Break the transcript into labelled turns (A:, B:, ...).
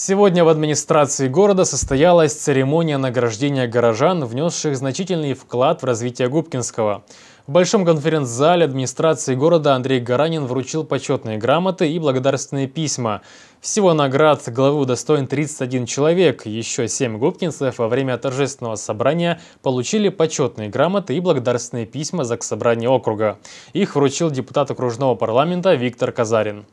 A: Сегодня в администрации города состоялась церемония награждения горожан, внесших значительный вклад в развитие Губкинского. В Большом конференц-зале администрации города Андрей Гаранин вручил почетные грамоты и благодарственные письма. Всего наград главы удостоен 31 человек. Еще 7 губкинцев во время торжественного собрания получили почетные грамоты и благодарственные письма за собрание округа. Их вручил депутат окружного парламента Виктор Казарин.